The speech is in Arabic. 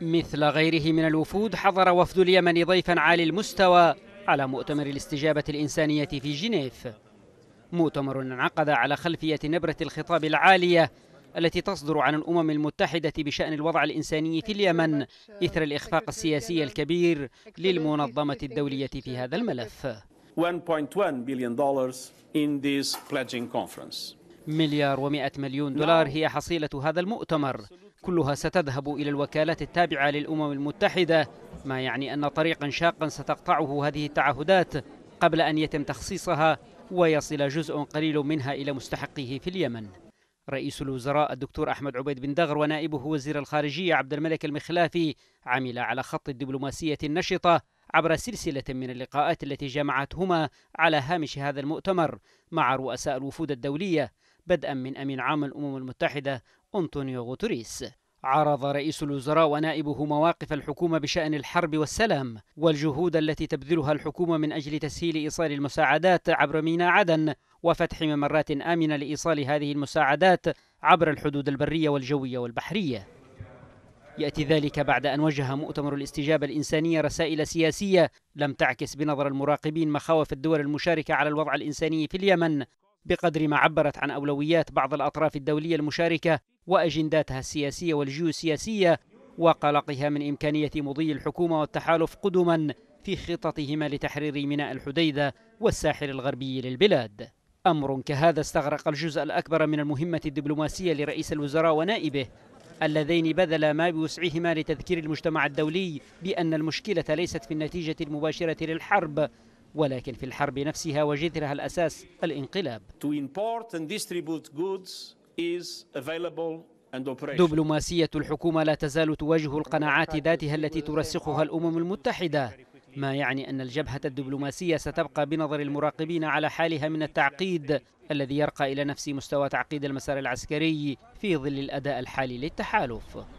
مثل غيره من الوفود حضر وفد اليمن ضيفا عالي المستوى على مؤتمر الاستجابة الإنسانية في جنيف مؤتمر انعقد على خلفية نبرة الخطاب العالية التي تصدر عن الأمم المتحدة بشأن الوضع الإنساني في اليمن إثر الإخفاق السياسي الكبير للمنظمة الدولية في هذا الملف 1.1 بليون دولار in this pledging conference. مليار و100 مليون دولار هي حصيلة هذا المؤتمر كلها ستذهب إلى الوكالات التابعة للأمم المتحدة ما يعني أن طريقا شاقا ستقطعه هذه التعهدات قبل أن يتم تخصيصها ويصل جزء قليل منها إلى مستحقيه في اليمن رئيس الوزراء الدكتور أحمد عبيد بن دغر ونائبه وزير الخارجية عبد الملك المخلافي عمل على خط الدبلوماسية النشطة عبر سلسلة من اللقاءات التي جمعتهما على هامش هذا المؤتمر مع رؤساء الوفود الدولية بدءا من أمين عام الأمم المتحدة أنطونيو غوتوريس عرض رئيس الوزراء ونائبه مواقف الحكومة بشأن الحرب والسلام والجهود التي تبذلها الحكومة من أجل تسهيل إيصال المساعدات عبر ميناء عدن وفتح ممرات آمنة لإيصال هذه المساعدات عبر الحدود البرية والجوية والبحرية يأتي ذلك بعد أن وجه مؤتمر الاستجابة الإنسانية رسائل سياسية لم تعكس بنظر المراقبين مخاوف الدول المشاركة على الوضع الإنساني في اليمن بقدر ما عبرت عن أولويات بعض الأطراف الدولية المشاركة وأجنداتها السياسية والجيوسياسية وقلقها من إمكانية مضي الحكومة والتحالف قدما في خططهما لتحرير ميناء الحديدة والساحل الغربي للبلاد أمر كهذا استغرق الجزء الأكبر من المهمة الدبلوماسية لرئيس الوزراء ونائبه اللذين بذلا ما بوسعهما لتذكير المجتمع الدولي بأن المشكلة ليست في النتيجة المباشرة للحرب ولكن في الحرب نفسها وجذرها الأساس الانقلاب دبلوماسية الحكومة لا تزال تواجه القناعات ذاتها التي ترسخها الأمم المتحدة ما يعني أن الجبهة الدبلوماسية ستبقى بنظر المراقبين على حالها من التعقيد الذي يرقى إلى نفس مستوى تعقيد المسار العسكري في ظل الأداء الحالي للتحالف